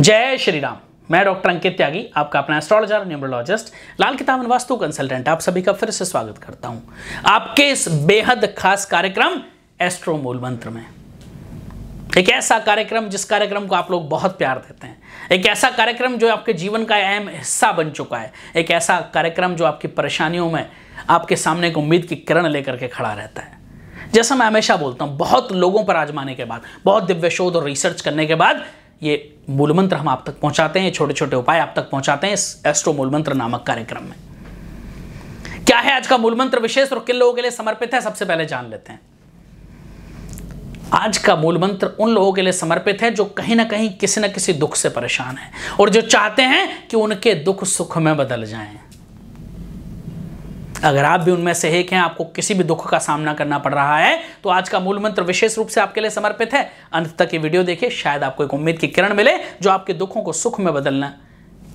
जय श्री राम मैं डॉक्टर अंकित त्यागी आपका अपना एस्ट्रोलॉजर न्यूमरोलॉजिस्ट लाल किताब वास्तु कंसल्टेंट आप सभी का फिर से स्वागत करता हूं आपके इस बेहद खास कार्यक्रम एस्ट्रो मूल मंत्र में एक ऐसा कार्यक्रम जिस कार्यक्रम को आप लोग बहुत प्यार देते हैं एक ऐसा कार्यक्रम जो आपके जीवन का अहम हिस्सा बन चुका है एक ऐसा कार्यक्रम जो आपकी परेशानियों में आपके सामने एक उम्मीद की किरण लेकर के खड़ा रहता है जैसा मैं हमेशा बोलता हूँ बहुत लोगों पर आजमाने के बाद बहुत दिव्य शोध और रिसर्च करने के बाद ये मूलमंत्र हम आप तक पहुंचाते हैं छोटे छोटे उपाय आप तक पहुंचाते हैं इस एस्ट्रो मूलमंत्र नामक कार्यक्रम में क्या है आज का मूलमंत्र विशेष और किन लोगों के लिए समर्पित है सबसे पहले जान लेते हैं आज का मूल मंत्र उन लोगों के लिए समर्पित है जो कहीं ना कहीं किसी ना किसी दुख से परेशान है और जो चाहते हैं कि उनके दुख सुख में बदल जाएं अगर आप भी उनमें से एक हैं आपको किसी भी दुख का सामना करना पड़ रहा है तो आज का मूल मंत्र विशेष रूप से आपके लिए समर्पित है अंत तक ये वीडियो देखिए शायद आपको एक उम्मीद की किरण मिले जो आपके दुखों को सुख में बदलना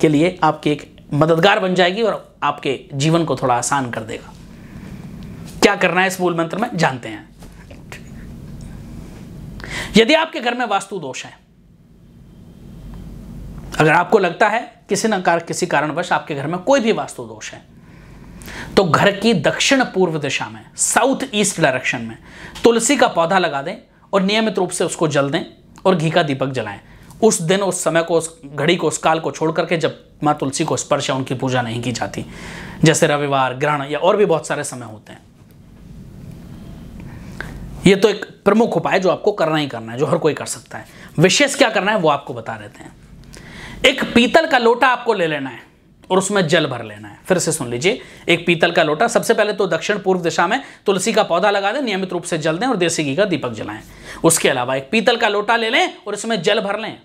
के लिए आपकी एक मददगार बन जाएगी और आपके जीवन को थोड़ा आसान कर देगा क्या करना है इस मूल मंत्र में जानते हैं यदि आपके घर में वास्तु दोष है अगर आपको लगता है किसी न कार किसी कारणवश आपके घर में कोई भी वास्तु दोष है तो घर की दक्षिण पूर्व दिशा में साउथ ईस्ट डायरेक्शन में तुलसी का पौधा लगा दें और नियमित रूप से उसको जल दें और घी का दीपक जलाएं उस दिन उस समय को उस घड़ी को उस काल को छोड़ करके जब माँ तुलसी को स्पर्श या उनकी पूजा नहीं की जाती जैसे रविवार ग्रहण या और भी बहुत सारे समय होते हैं ये तो एक प्रमुख उपाय जो आपको करना ही करना है जो हर कोई कर सकता है विशेष क्या करना है वो आपको बता देते हैं एक पीतल का लोटा आपको ले लेना है और उसमें जल भर लेना है फिर से सुन लीजिए एक पीतल का लोटा सबसे पहले तो दक्षिण पूर्व दिशा में तुलसी का पौधा लगा दें नियमित रूप से जल दें और देसी घी का दीपक जलाएं उसके अलावा एक पीतल का लोटा ले लें और इसमें जल भर लें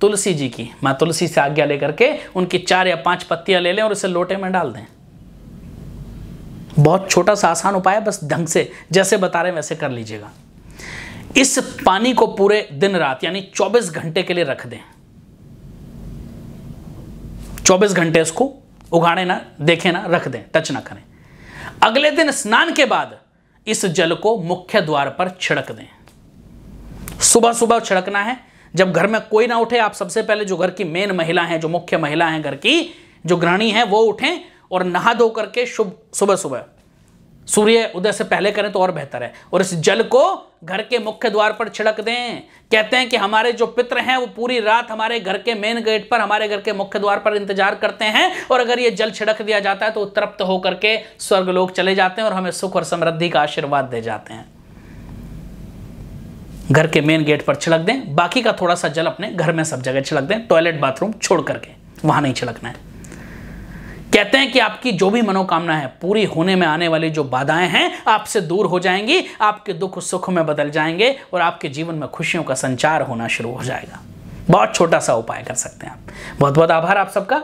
तुलसी जी की माँ तुलसी से आज्ञा लेकर के उनकी चार या पांच पत्तियां ले लें और इसे लोटे में डाल दें बहुत छोटा सा आसान उपाय बस ढंग से जैसे बता रहे वैसे कर लीजिएगा इस पानी को पूरे दिन रात यानी 24 घंटे के लिए रख दें 24 घंटे इसको उगाड़े ना देखें ना रख दें टच ना करें अगले दिन स्नान के बाद इस जल को मुख्य द्वार पर छिड़क दें सुबह सुबह छिड़कना है जब घर में कोई ना उठे आप सबसे पहले जो घर की मेन महिला है जो मुख्य महिला है घर की जो ग्रहणी है वो उठें और नहा धो करके शुभ सुबह सुबह सूर्य उदय से पहले करें तो और बेहतर है और इस जल को घर के मुख्य द्वार पर छिड़क दें कहते हैं कि हमारे जो पित्र हैं वो पूरी रात हमारे घर के मेन गेट पर हमारे घर के मुख्य द्वार पर इंतजार करते हैं और अगर ये जल छिड़क दिया जाता है तो तृप्त होकर के स्वर्ग लोग चले जाते हैं और हमें सुख और समृद्धि का आशीर्वाद दे जाते हैं घर के मेन गेट पर छिड़क दें बाकी का थोड़ा सा जल अपने घर में सब जगह छिड़क दें टॉयलेट बाथरूम छोड़ करके वहां नहीं छिड़कना है कहते हैं कि आपकी जो भी मनोकामना है पूरी होने में आने वाली जो बाधाएं हैं आपसे दूर हो जाएंगी आपके दुख सुख में बदल जाएंगे और आपके जीवन में खुशियों का संचार होना शुरू हो जाएगा बहुत छोटा सा उपाय कर सकते हैं आप बहुत बहुत आभार आप सबका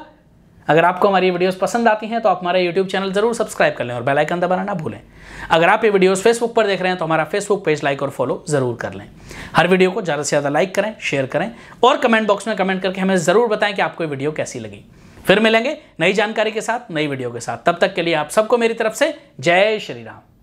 अगर आपको हमारी वीडियोस पसंद आती हैं तो आप हमारा यूट्यूब चैनल जरूर सब्सक्राइब कर लें और बेल आइकन दबाना ना भूलें अगर आप ये वीडियोस फेसबुक पर देख रहे हैं तो हमारा फेसबुक पेज लाइक और फॉलो जरूर कर लें हर वीडियो को ज़्यादा से ज़्यादा लाइक करें शेयर करें और कमेंट बॉक्स में कमेंट करके हमें ज़रूर बताएं कि आपको ये वीडियो कैसी लगी फिर मिलेंगे नई जानकारी के साथ नई वीडियो के साथ तब तक के लिए आप सबको मेरी तरफ से जय श्री राम